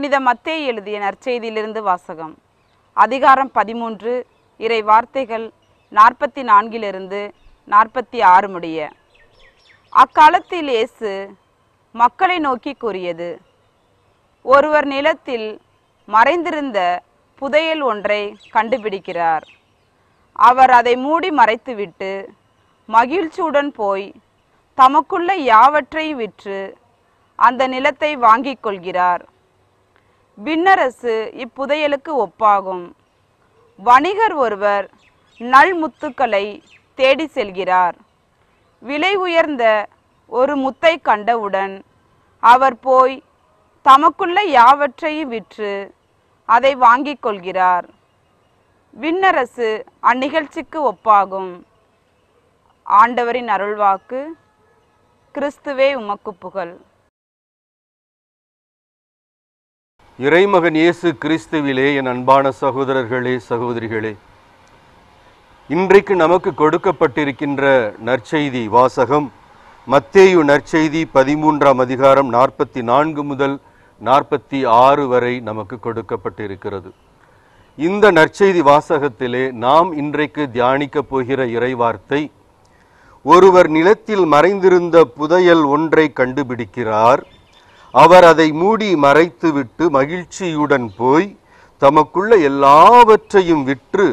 புனித மத்தே எழுதிய நற்செய்தியிலிருந்து வாசகம் அதிகாரம் பதிமூன்று இறை வார்த்தைகள் நாற்பத்தி நான்கிலிருந்து நாற்பத்தி ஆறு முடிய அக்காலத்தில் இயேசு மக்களை நோக்கி கூறியது ஒருவர் நிலத்தில் மறைந்திருந்த புதையல் ஒன்றை கண்டுபிடிக்கிறார் அவர் அதை மூடி மறைத்துவிட்டு மகிழ்ச்சியுடன் போய் தமக்குள்ள யாவற்றை விற்று அந்த நிலத்தை வாங்கிக் கொள்கிறார் விண்ணரசு இப்புதையலுக்கு ஒப்பாகும் வணிகர் ஒருவர் நல்முத்துக்களை தேடி செல்கிறார் விலை உயர்ந்த ஒரு முத்தை கண்டவுடன் அவர் போய் தமக்குள்ள யாவற்றையும் விற்று அதை வாங்கிக் கொள்கிறார் விண்ணரசு அந்நிகழ்ச்சிக்கு ஒப்பாகும் ஆண்டவரின் அருள்வாக்கு கிறிஸ்துவே உமக்கு புகழ் இறைமகன் இயேசு கிறிஸ்துவிலே என் அன்பான சகோதரர்களே சகோதரிகளே இன்றைக்கு நமக்கு கொடுக்கப்பட்டிருக்கின்ற நற்செய்தி வாசகம் மத்தேயு நற்செய்தி பதிமூன்றாம் அதிகாரம் நாற்பத்தி நான்கு முதல் நாற்பத்தி ஆறு வரை நமக்கு கொடுக்கப்பட்டிருக்கிறது இந்த நற்செய்தி வாசகத்திலே நாம் இன்றைக்கு தியானிக்கப் போகிற இறைவார்த்தை ஒருவர் நிலத்தில் மறைந்திருந்த புதையல் ஒன்றை கண்டுபிடிக்கிறார் அவர் அதை மூடி மறைத்துவிட்டு மகிழ்ச்சியுடன் போய் தமக்குள்ள எல்லாவற்றையும் விற்று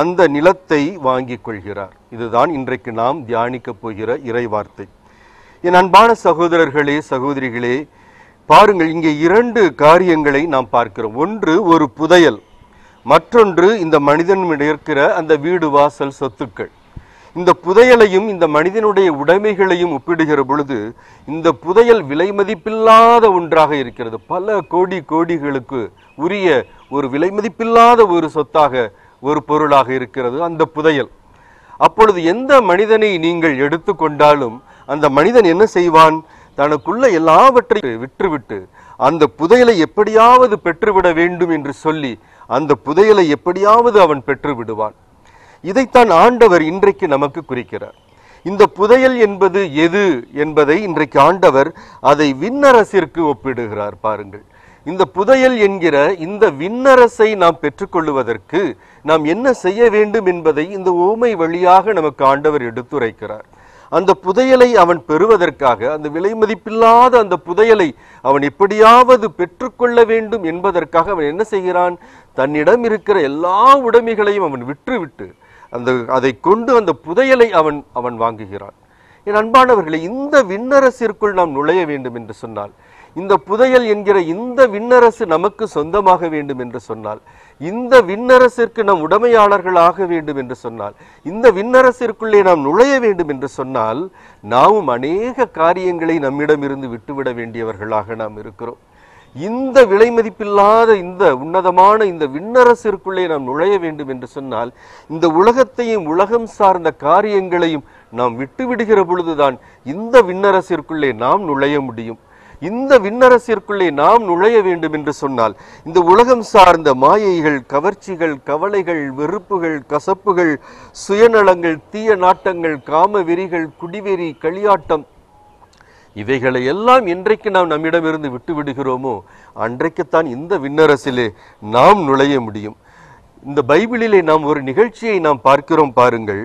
அந்த நிலத்தை வாங்கிக் கொள்கிறார் இதுதான் இன்றைக்கு நாம் தியானிக்கப் போகிற இறைவார்த்தை என் அன்பான சகோதரர்களே சகோதரிகளே பாருங்கள் இங்கே இரண்டு காரியங்களை நாம் பார்க்கிறோம் ஒன்று ஒரு புதையல் மற்றொன்று இந்த மனிதன் இருக்கிற அந்த வீடு வாசல் சொத்துக்கள் இந்த புதையலையும் இந்த மனிதனுடைய உடைமைகளையும் ஒப்பிடுகிற பொழுது இந்த புதையல் விலை மதிப்பில்லாத ஒன்றாக இருக்கிறது பல கோடி கோடிகளுக்கு உரிய ஒரு விலை மதிப்பில்லாத ஒரு சொத்தாக ஒரு பொருளாக இருக்கிறது அந்த புதையல் அப்பொழுது எந்த மனிதனை நீங்கள் எடுத்துக்கொண்டாலும் அந்த மனிதன் என்ன செய்வான் தனக்குள்ள எல்லாவற்றையும் விற்றுவிட்டு அந்த புதையலை எப்படியாவது பெற்றுவிட வேண்டும் என்று சொல்லி அந்த புதையலை எப்படியாவது அவன் பெற்று விடுவான் இதைத்தான் ஆண்டவர் இன்றைக்கு நமக்கு குறிக்கிறார் இந்த புதையல் என்பது எது என்பதை இன்றைக்கு ஆண்டவர் அதை விண்ணரசிற்கு ஒப்பிடுகிறார் பாருங்கள் இந்த புதையல் என்கிற இந்த விண்ணரசை நாம் பெற்றுக்கொள்வதற்கு நாம் என்ன செய்ய வேண்டும் என்பதை இந்த ஓமை வழியாக நமக்கு ஆண்டவர் எடுத்துரைக்கிறார் அந்த புதையலை அவன் பெறுவதற்காக அந்த விலை மதிப்பில்லாத அந்த புதையலை அவன் எப்படியாவது பெற்றுக்கொள்ள வேண்டும் என்பதற்காக அவன் என்ன செய்கிறான் தன்னிடம் இருக்கிற எல்லா உடைமைகளையும் அவன் விற்றுவிட்டு அந்த அதை கொண்டு அந்த புதையலை அவன் அவன் வாங்குகிறான் என் அன்பானவர்களே இந்த விண்ணரசிற்குள் நாம் நுழைய வேண்டும் என்று சொன்னால் இந்த புதையல் என்கிற இந்த விண்ணரசு நமக்கு சொந்தமாக வேண்டும் என்று சொன்னால் இந்த விண்ணரசிற்கு நாம் உடமையாளர்கள் ஆக வேண்டும் என்று சொன்னால் இந்த விண்ணரசிற்குள்ளே நாம் நுழைய வேண்டும் என்று சொன்னால் நாமும் அநேக காரியங்களை நம்மிடமிருந்து விட்டுவிட வேண்டியவர்களாக நாம் இருக்கிறோம் இந்த விலை மதிப்பில்லாத இந்த உன்னதமான இந்த விண்ணரசிற்குள்ளே நாம் நுழைய வேண்டும் என்று சொன்னால் இந்த உலகத்தையும் உலகம் சார்ந்த காரியங்களையும் நாம் விட்டுவிடுகிற பொழுதுதான் இந்த விண்ணரசிற்குள்ளே நாம் நுழைய முடியும் இந்த விண்ணரசிற்குள்ளே நாம் நுழைய வேண்டும் என்று சொன்னால் இந்த உலகம் சார்ந்த மாயைகள் கவர்ச்சிகள் கவலைகள் வெறுப்புகள் கசப்புகள் சுயநலங்கள் தீய நாட்டங்கள் காமவெறிகள் குடிவெறி களியாட்டம் இவைகளை எல்லாம் இன்றைக்கு நாம் நம்மிடமிருந்து விட்டு விடுகிறோமோ அன்றைக்குத்தான் இந்த விண்ணரசிலே நாம் நுழைய முடியும் இந்த பைபிளிலே நாம் ஒரு நிகழ்ச்சியை நாம் பார்க்கிறோம் பாருங்கள்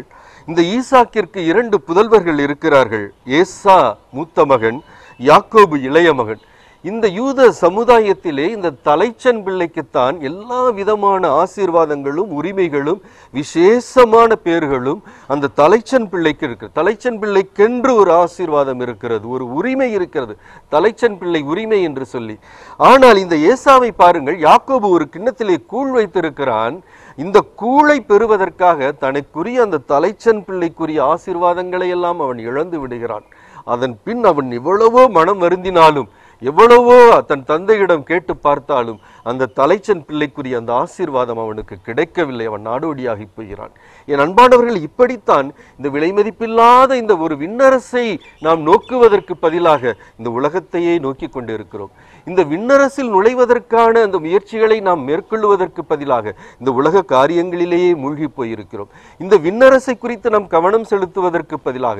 இந்த ஈசாக்கிற்கு இரண்டு புதல்வர்கள் இருக்கிறார்கள் ஏசா மூத்த மகன் யாக்கோபு இளைய மகன் இந்த யூத சமுதாயத்திலே இந்த தலைச்சன் பிள்ளைக்குத்தான் எல்லா விதமான ஆசீர்வாதங்களும் உரிமைகளும் விசேஷமான பேர்களும் அந்த தலைச்சன் பிள்ளைக்கு இருக்கு தலைச்சன் பிள்ளைக்கென்று ஒரு ஆசீர்வாதம் இருக்கிறது ஒரு உரிமை இருக்கிறது தலைச்சன் பிள்ளை உரிமை என்று சொல்லி ஆனால் இந்த ஏசாவை பாருங்கள் யாக்கோபு ஒரு கிண்ணத்திலே கூழ் வைத்திருக்கிறான் இந்த கூளை பெறுவதற்காக தனக்குரிய அந்த தலைச்சன் பிள்ளைக்குரிய ஆசீர்வாதங்களை எல்லாம் அவன் இழந்து விடுகிறான் அதன் பின் அவன் இவ்வளவோ மனம் வருந்தினாலும் எவ்வளவோ தன் தந்தையிடம் கேட்டு பார்த்தாலும் அந்த தலைச்சன் பிள்ளைக்குரிய அந்த ஆசீர்வாதம் அவனுக்கு கிடைக்கவில்லை அவன் நாடோடியாகி போகிறான் என் அன்பானவர்கள் இப்படித்தான் இந்த விலைமதிப்பில்லாத இந்த ஒரு விண்ணரசை நாம் நோக்குவதற்கு பதிலாக இந்த உலகத்தையே நோக்கி கொண்டிருக்கிறோம் இந்த விண்ணரசில் நுழைவதற்கான அந்த முயற்சிகளை நாம் மேற்கொள்வதற்கு பதிலாக இந்த உலக காரியங்களிலேயே மூழ்கி போயிருக்கிறோம் இந்த விண்ணரசை குறித்து நாம் கவனம் செலுத்துவதற்கு பதிலாக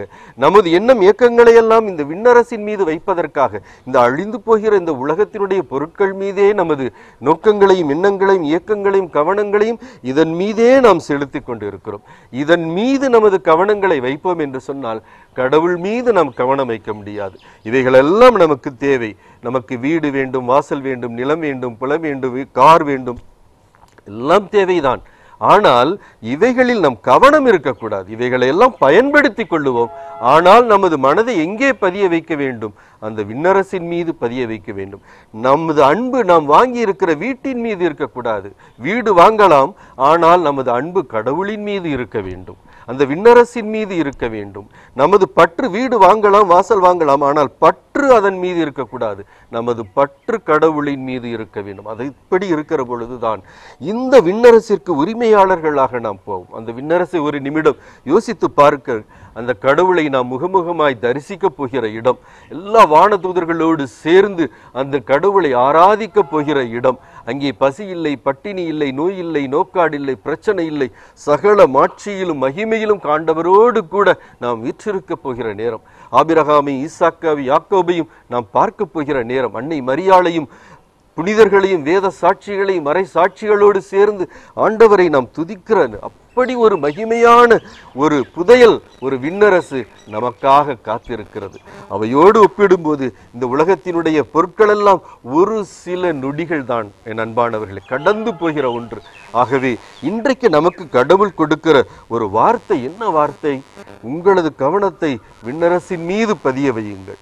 நமது எண்ணம் இயக்கங்களை எல்லாம் இந்த விண்ணரசின் மீது வைப்பதற்காக இந்த அழிந்து போகிற இந்த உலகத்தினுடைய பொருட்கள் மீதே நமது நோக்கங்களையும் எண்ணங்களையும் இயக்கங்களையும் கவனங்களையும் இதன் மீதே நாம் செலுத்தி கொண்டிருக்கிறோம் இதன் மீது நமது கவனங்களை வைப்போம் என்று சொன்னால் கடவுள் மீது நாம் கவனம் வைக்க முடியாது இவைகளெல்லாம் நமக்கு தேவை நமக்கு வீடு வேண்டும் வாசல் வேண்டும் நிலம் வேண்டும் புலம் வேண்டும் கார் வேண்டும் எல்லாம் தேவைதான் ஆனால் இவைகளில் நம் கவனம் இருக்கக்கூடாது இவைகளை எல்லாம் பயன்படுத்தி கொள்ளுவோம் ஆனால் நமது மனதை எங்கே பதிய வைக்க வேண்டும் அந்த விண்ணரசின் மீது பதிய வைக்க வேண்டும் நமது அன்பு நாம் வாங்கி இருக்கிற வீட்டின் மீது இருக்கக்கூடாது வீடு வாங்கலாம் ஆனால் நமது அன்பு கடவுளின் மீது இருக்க வேண்டும் அந்த விண்ணரசின் மீது இருக்க வேண்டும் நமது பற்று வீடு வாங்கலாம் வாசல் வாங்கலாம் ஆனால் பற்று பற்று அதன் மீது இருக்கக்கூடாது நமது பற்று கடவுளின் மீது இருக்க வேண்டும் அது இப்படி இருக்கிற பொழுதுதான் இந்த விண்ணரசிற்கு உரிமையாளர்களாக நாம் போவோம் அந்த விண்ணரசை ஒரு நிமிடம் யோசித்து பார்க்க அந்த கடவுளை நாம் முகமுகமாய் தரிசிக்கப் போகிற இடம் எல்லா வான தூதர்களோடு சேர்ந்து அந்த கடவுளை ஆராதிக்கப் போகிற இடம் அங்கே பசி இல்லை பட்டினி இல்லை நோய் இல்லை நோக்காடு இல்லை பிரச்சனை இல்லை சகல மாட்சியிலும் மகிமையிலும் காண்டவரோடு கூட நாம் வீற்றிருக்கப் போகிற நேரம் ஆபிரகாமி ஈசாக்காவி யாக்கோபு கிருபையும் நாம் பார்க்க போகிற நேரம் அன்னை மரியாளையும் புனிதர்களையும் வேத சாட்சிகளையும் மறை சாட்சிகளோடு சேர்ந்து ஆண்டவரை நாம் துதிக்கிற அப்படி ஒரு மகிமையான ஒரு புதையல் ஒரு விண்ணரசு நமக்காக காத்திருக்கிறது அவையோடு ஒப்பிடும்போது இந்த உலகத்தினுடைய பொருட்கள் எல்லாம் ஒரு சில நொடிகள் தான் என் அன்பானவர்களை கடந்து போகிற ஒன்று ஆகவே இன்றைக்கு நமக்கு கடவுள் கொடுக்கிற ஒரு வார்த்தை என்ன வார்த்தை உங்களது கவனத்தை விண்ணரசின் மீது பதிய வையுங்கள்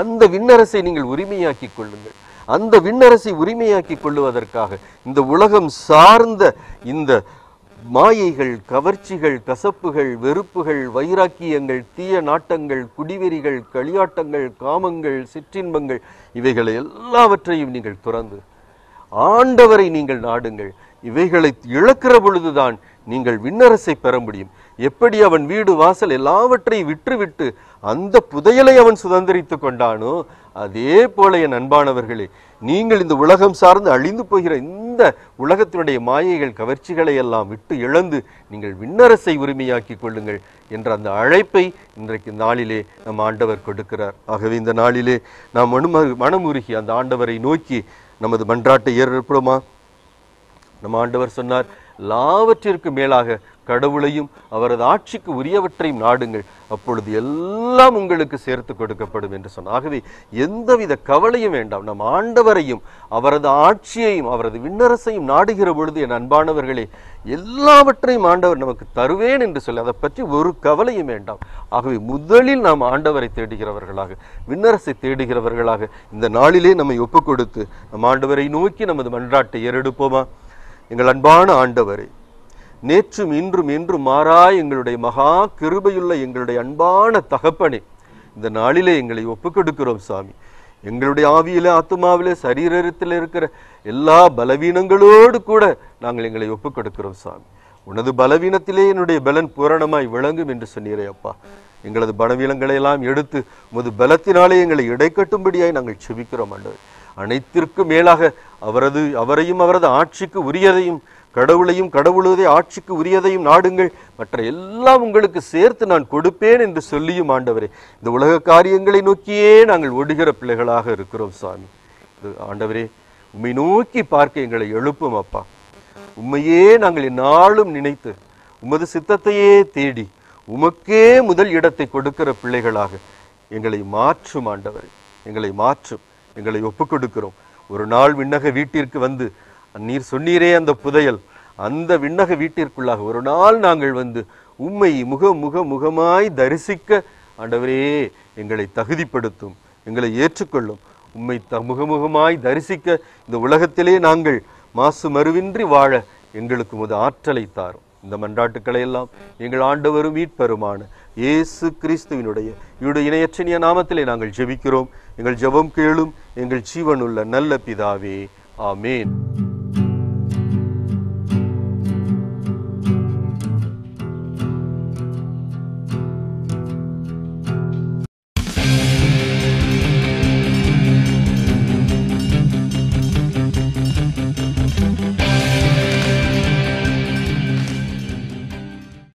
அந்த விண்ணரசை நீங்கள் உரிமையாக்கி கொள்ளுங்கள் அந்த விண்ணரசை உரிமையாக்கி கொள்ளுவதற்காக இந்த உலகம் சார்ந்த இந்த மாயைகள் கவர்ச்சிகள் கசப்புகள் வெறுப்புகள் வைராக்கியங்கள் தீய நாட்டங்கள் குடிவெறிகள் களியாட்டங்கள் காமங்கள் சிற்றின்பங்கள் இவைகளை எல்லாவற்றையும் நீங்கள் துறந்து ஆண்டவரை நீங்கள் நாடுங்கள் இவைகளை இழக்கிற பொழுதுதான் நீங்கள் விண்ணரசை பெற முடியும் எப்படி அவன் வீடு வாசல் எல்லாவற்றையும் விற்றுவிட்டு அந்த புதையலை அவன் சுதந்திரித்து கொண்டானோ அதே போல என் அன்பானவர்களே நீங்கள் இந்த உலகம் சார்ந்து அழிந்து போகிற இந்த உலகத்தினுடைய மாயைகள் கவர்ச்சிகளை எல்லாம் விட்டு இழந்து நீங்கள் விண்ணரசை உரிமையாக்கி கொள்ளுங்கள் என்ற அந்த அழைப்பை இன்றைக்கு நாளிலே நம் ஆண்டவர் கொடுக்கிறார் ஆகவே இந்த நாளிலே நாம் மனு மனமுருகி அந்த ஆண்டவரை நோக்கி நமது மன்றாட்டை ஏற்படுமா நம் ஆண்டவர் சொன்னார் லாவற்றிற்கு மேலாக கடவுளையும் அவரது ஆட்சிக்கு உரியவற்றையும் நாடுங்கள் அப்பொழுது எல்லாம் உங்களுக்கு சேர்த்து கொடுக்கப்படும் என்று சொன்ன ஆகவே எந்தவித கவலையும் வேண்டாம் நம் ஆண்டவரையும் அவரது ஆட்சியையும் அவரது விண்ணரசையும் நாடுகிற பொழுது என் அன்பானவர்களே எல்லாவற்றையும் ஆண்டவர் நமக்கு தருவேன் என்று சொல்லி அதை பற்றி ஒரு கவலையும் வேண்டாம் ஆகவே முதலில் நாம் ஆண்டவரை தேடுகிறவர்களாக விண்ணரசை தேடுகிறவர்களாக இந்த நாளிலே நம்மை ஒப்புக்கொடுத்து கொடுத்து நம் ஆண்டவரை நோக்கி நமது மன்றாட்டை ஏறெடுப்போமா எங்கள் அன்பான ஆண்டவரே நேற்றும் இன்றும் இன்றும் மாறாய் எங்களுடைய மகா கிருபையுள்ள எங்களுடைய அன்பான தகப்பனே இந்த நாளிலே எங்களை ஒப்புக்கொடுக்கிறோம் சாமி எங்களுடைய ஆவியிலே ஆத்மாவிலே சரீரத்தில் இருக்கிற எல்லா பலவீனங்களோடு கூட நாங்கள் எங்களை ஒப்புக்கொடுக்கிறோம் சாமி உனது பலவீனத்திலே என்னுடைய பலன் பூரணமாய் விளங்கும் என்று சொன்னீரே அப்பா எங்களது பலவீனங்களை எல்லாம் எடுத்து உமது பலத்தினாலே எங்களை இடைக்கட்டும்படியாய் நாங்கள் செபிக்கிறோம் ஆண்டவர் அனைத்திற்கும் மேலாக அவரது அவரையும் அவரது ஆட்சிக்கு உரியதையும் கடவுளையும் கடவுளுதை ஆட்சிக்கு உரியதையும் நாடுங்கள் மற்ற எல்லாம் உங்களுக்கு சேர்த்து நான் கொடுப்பேன் என்று சொல்லியும் ஆண்டவரே இந்த உலக காரியங்களை நோக்கியே நாங்கள் ஒடுகிற பிள்ளைகளாக இருக்கிறோம் சாமி ஆண்டவரே உண்மை நோக்கி பார்க்க எங்களை எழுப்பும் அப்பா உண்மையே நாங்கள் நாளும் நினைத்து உமது சித்தத்தையே தேடி உமக்கே முதல் இடத்தை கொடுக்கிற பிள்ளைகளாக எங்களை மாற்றும் ஆண்டவர் எங்களை மாற்றும் எங்களை ஒப்புக் கொடுக்கிறோம் ஒரு நாள் விண்ணக வீட்டிற்கு வந்து நீர் சொன்னீரே அந்த புதையல் அந்த விண்ணக வீட்டிற்குள்ளாக ஒரு நாள் நாங்கள் வந்து உம்மை முக முக முகமாய் தரிசிக்க ஆண்டவரே எங்களை தகுதிப்படுத்தும் எங்களை ஏற்றுக்கொள்ளும் உம்மை த முகமுகமாய் தரிசிக்க இந்த உலகத்திலே நாங்கள் மாசு மறுவின்றி வாழ எங்களுக்கு முத ஆற்றலை தாரும் இந்த மன்றாட்டுக்களை எல்லாம் எங்கள் ஆண்டவரும் மீட்பெருமான இயேசு கிறிஸ்துவினுடைய இவருடைய இணையற்றினிய நாமத்திலே நாங்கள் ஜெபிக்கிறோம் எங்கள் ஜெபம் கேளும் எங்கள் ஜீவனுள்ள நல்ல பிதாவே ஆமேன்